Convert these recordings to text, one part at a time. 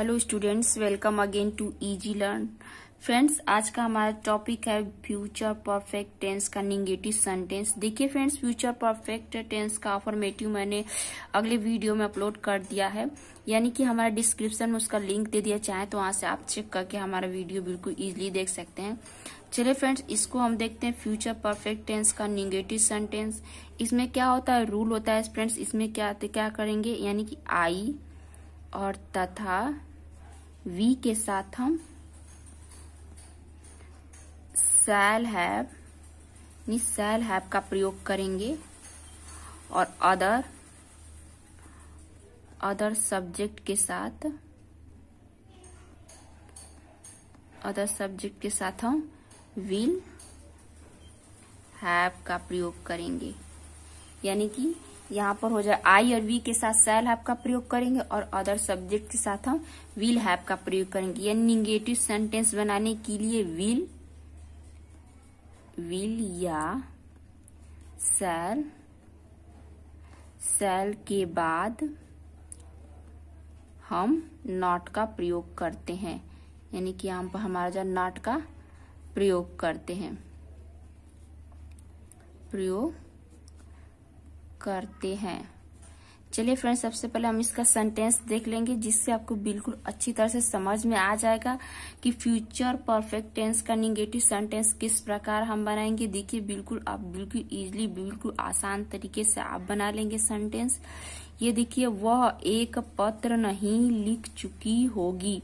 Hello students welcome again to easy learn friends आज का हमारा टॉपिक है फ्यूचर परफेक्ट टेंस का निगेटिव सेंटेंस देखिए फ्रेंड्स फ्यूचर परफेक्ट टेंस का फॉर्मेटिव मैंने अगले वीडियो में अपलोड कर दिया है यानी कि हमारा डिस्क्रिप्शन में उसका लिंक दे दिया चाहे तो वहां से आप चेक करके हमारा वीडियो बिल्कुल ईजिली देख सकते हैं चले फ्रेंड्स इसको हम देखते हैं फ्यूचर परफेक्ट टेंस का निगेटिव सेंटेंस इसमें क्या होता है रूल होता है फ्रेंड्स इसमें क्या क्या करेंगे यानी कि आई और तथा वी के साथ हम सेल हैव नी सेल हैव का प्रयोग करेंगे और अदर अदर सब्जेक्ट के साथ अदर सब्जेक्ट के साथ हम विल हैव का प्रयोग करेंगे यानी कि यहाँ पर हो जाए आई और वी के साथ सेल हैप का प्रयोग करेंगे और अदर सब्जेक्ट के साथ हम विल हैप का प्रयोग करेंगे या निगेटिव सेंटेंस बनाने के लिए विल विल या सेल सेल के बाद हम नॉट का प्रयोग करते हैं यानी कि यहाँ पर हमारा जो नॉट का प्रयोग करते हैं प्रयोग करते हैं चलिए फ्रेंड्स सबसे पहले हम इसका सेंटेंस देख लेंगे जिससे आपको बिल्कुल अच्छी तरह से समझ में आ जाएगा कि फ्यूचर परफेक्ट टेंस का निगेटिव सेंटेंस किस प्रकार हम बनाएंगे देखिए बिल्कुल आप बिल्कुल इजीली बिल्कुल आसान तरीके से आप बना लेंगे सेंटेंस ये देखिए वह एक पत्र नहीं लिख चुकी होगी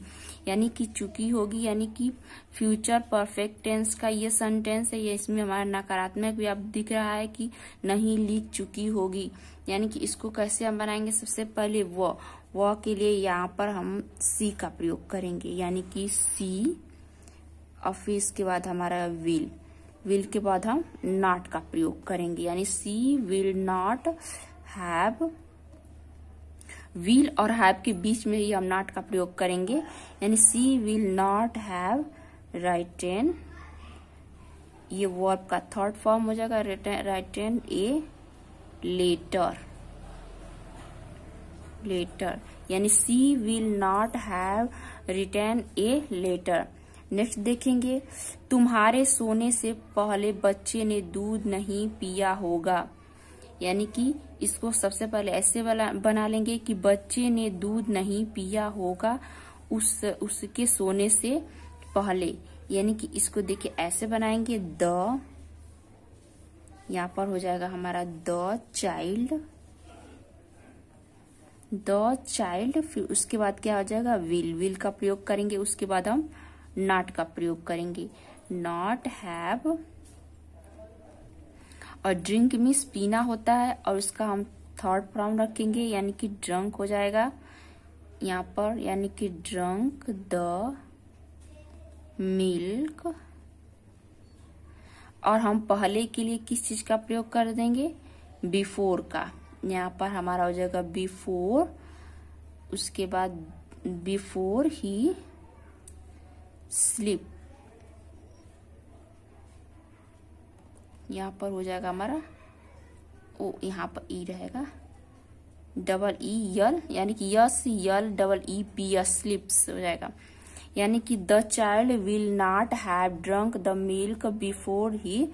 यानी कि चुकी होगी यानी कि फ्यूचर परफेक्ट टेंस का ये सेंटेंस है ये इसमें हमारा नकारात्मक भी अब दिख रहा है कि नहीं लिख चुकी होगी यानी कि इसको कैसे हम बनाएंगे सबसे पहले व व के लिए यहाँ पर हम सी का प्रयोग करेंगे यानी कि सी और फिर इसके बाद हमारा विल विल के बाद हम नॉट का प्रयोग करेंगे यानी she will not have will और हैव के बीच में ही हम नॉट का प्रयोग करेंगे यानी she will not have written ये वर्ब का थर्ड फॉर्म हो जाएगा राइटेन ए लेटर लेटर यानी she will not have written a letter next देखेंगे तुम्हारे सोने से पहले बच्चे ने दूध नहीं पिया होगा यानी कि इसको सबसे पहले ऐसे बना लेंगे कि बच्चे ने दूध नहीं पिया होगा उस उसके सोने से पहले यानी कि इसको देखिए ऐसे बनाएंगे द यहाँ पर हो जाएगा हमारा द चाइल्ड द चाइल्ड फिर उसके बाद क्या हो जाएगा विल विल का प्रयोग करेंगे उसके बाद हम नॉट का प्रयोग करेंगे नॉट हैव और ड्रिंक मीन्स पीना होता है और उसका हम थर्ड फॉर्म रखेंगे यानी कि ड्रंक हो जाएगा यहाँ पर यानी कि ड्रंक द मिल्क और हम पहले के लिए किस चीज का प्रयोग कर देंगे बिफोर का यहाँ पर हमारा हो जाएगा बिफोर उसके बाद बिफोर ही स्लिप यहाँ पर हो जाएगा हमारा ओ यहाँ पर ई e रहेगा डबल ई यल यानी कि S L double E P S sleeps हो जाएगा यानी कि the child will not have drunk the milk before he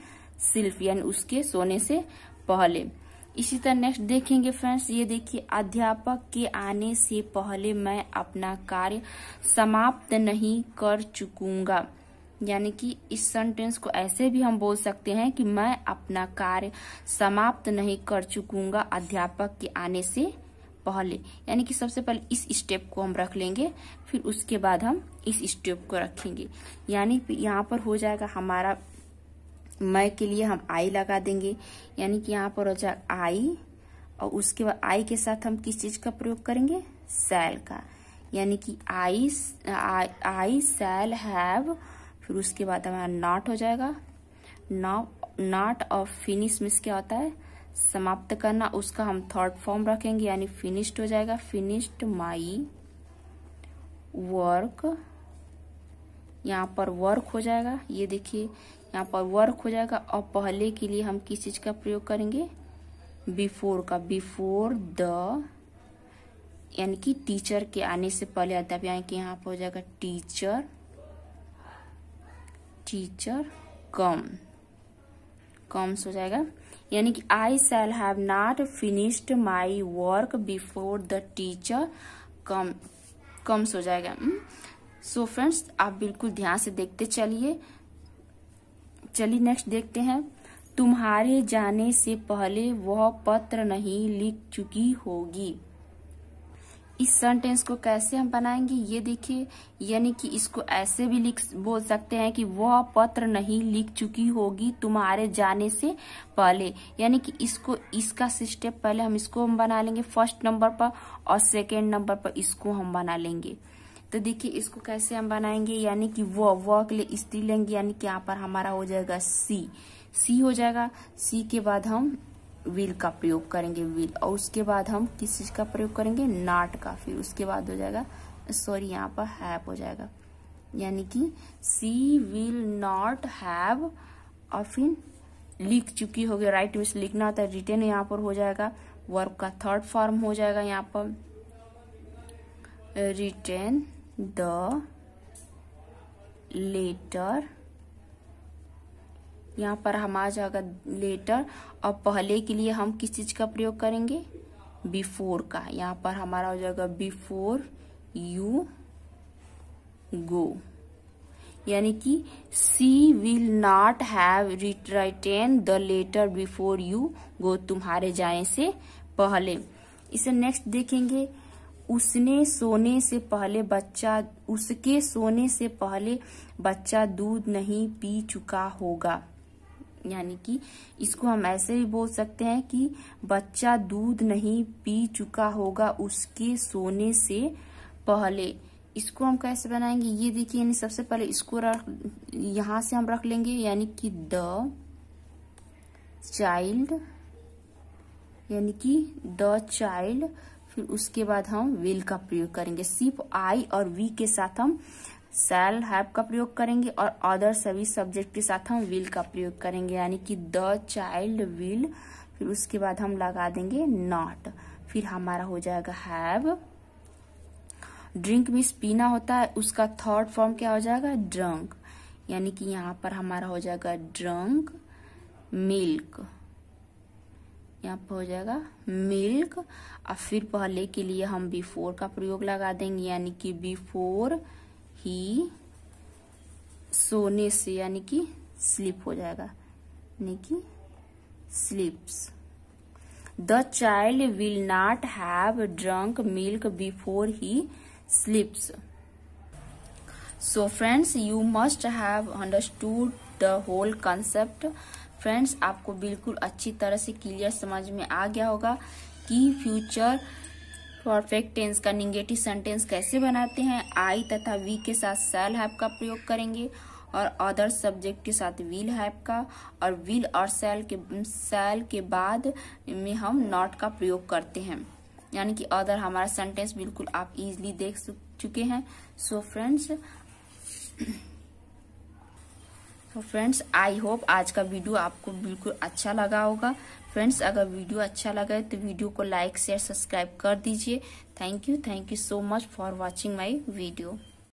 sleeps यानी उसके सोने से पहले इसी तरह नेक्स्ट देखेंगे फ्रेंड्स ये देखिए अध्यापक के आने से पहले मैं अपना कार्य समाप्त नहीं कर चुकूंगा यानी कि इस सेंटेंस को ऐसे भी हम बोल सकते हैं कि मैं अपना कार्य समाप्त नहीं कर चुकूंगा अध्यापक के आने से पहले यानी कि सबसे पहले इस स्टेप को हम रख लेंगे फिर उसके बाद हम इस स्टेप को रखेंगे यानी यहाँ पर हो जाएगा हमारा मैं के लिए हम आई लगा देंगे यानी कि यहाँ पर हो जाएगा आई और उसके बाद आई के साथ हम किस चीज का प्रयोग करेंगे सेल का यानी कि आई आई सेल हैव फिर उसके बाद हमारा नॉट हो जाएगा नाउ नॉट और फिनिश मिस क्या होता है समाप्त करना उसका हम थर्ड फॉर्म रखेंगे यानी फिनिश्ड हो जाएगा फिनिश्ड माई वर्क यहाँ पर वर्क हो जाएगा ये देखिए यहाँ पर वर्क हो जाएगा और पहले के लिए हम किस चीज़ का प्रयोग करेंगे बिफोर का बिफोर द यानी कि टीचर के आने से पहले आता है यानी कि यहाँ पर हो जाएगा टीचर टीचर कम कम हो जाएगा यानी कि I shall have not finished my work before the teacher come comes हो जाएगा सो hmm? so फ्रेंड्स आप बिल्कुल ध्यान से देखते चलिए चलिए नेक्स्ट देखते हैं तुम्हारे जाने से पहले वह पत्र नहीं लिख चुकी होगी इस सेंटेंस को कैसे हम बनाएंगे ये देखिए यानी कि इसको ऐसे भी लिख बोल सकते हैं कि वह पत्र नहीं लिख चुकी होगी तुम्हारे जाने से पहले यानी कि इसको इसका स्टेप पहले हम इसको हम बना लेंगे फर्स्ट नंबर पर और सेकेंड नंबर पर इसको हम बना लेंगे तो देखिए इसको कैसे हम बनाएंगे यानी कि वह वह के लिए स्त्री लेंगे यानी कि यहाँ पर हमारा हो जाएगा सी सी हो जाएगा सी के बाद हम विल का प्रयोग करेंगे विल और उसके बाद हम किस चीज का प्रयोग करेंगे नाट का फिर उसके बाद हो जाएगा सॉरी यहाँ पर हैप हो जाएगा यानी कि सी विल नॉट हैव और फिर लिख चुकी होगी राइट मीन्स लिखना होता है रिटेन यहाँ पर हो जाएगा वर्ब का थर्ड फॉर्म हो जाएगा यहाँ पर रिटेन द लेटर यहाँ पर हम आ जाएगा लेटर और पहले के लिए हम किस चीज़ का प्रयोग करेंगे बिफोर का यहाँ पर हमारा हो जाएगा बिफोर यू गो यानी कि she will not have written the letter before you go तुम्हारे जाने से पहले इसे नेक्स्ट देखेंगे उसने सोने से पहले बच्चा उसके सोने से पहले बच्चा दूध नहीं पी चुका होगा यानी कि इसको हम ऐसे भी बोल सकते हैं कि बच्चा दूध नहीं पी चुका होगा उसके सोने से पहले इसको हम कैसे बनाएंगे ये देखिए यानी सबसे पहले इसको रख यहाँ से हम रख लेंगे यानी कि द चाइल्ड यानी कि द चाइल्ड फिर उसके बाद हम विल का प्रयोग करेंगे सिर्फ आई और वी के साथ हम सेल हैव का प्रयोग करेंगे और अदर सभी सब्जेक्ट के साथ हम विल का प्रयोग करेंगे यानी कि द चाइल्ड विल फिर उसके बाद हम लगा देंगे नॉट फिर हमारा हो जाएगा हैव ड्रिंक मिस पीना होता है उसका थर्ड फॉर्म क्या हो जाएगा ड्रंक यानी कि यहाँ पर हमारा हो जाएगा ड्रंक मिल्क यहाँ पर हो जाएगा मिल्क और फिर पहले के लिए हम बिफोर का प्रयोग लगा देंगे यानी कि बिफोर ही सोने से यानी कि स्लिप हो जाएगा यानी कि sleeps the child will not have drunk milk before he sleeps so friends you must have understood the whole concept friends आपको बिल्कुल अच्छी तरह से क्लियर समझ में आ गया होगा कि फ्यूचर परफेक्ट टेंस का निगेटिव सेंटेंस कैसे बनाते हैं आई तथा वी के साथ सेल हैप का प्रयोग करेंगे और अदर सब्जेक्ट के साथ विल हैप का और विल और सेल के सेल के बाद में हम नॉट का प्रयोग करते हैं यानी कि अदर हमारा सेंटेंस बिल्कुल आप इजली देख चुके हैं सो so फ्रेंड्स तो फ्रेंड्स आई होप आज का वीडियो आपको बिल्कुल अच्छा लगा होगा फ्रेंड्स अगर वीडियो अच्छा लगा है तो वीडियो को लाइक शेयर सब्सक्राइब कर दीजिए thank you thank you so much for watching my video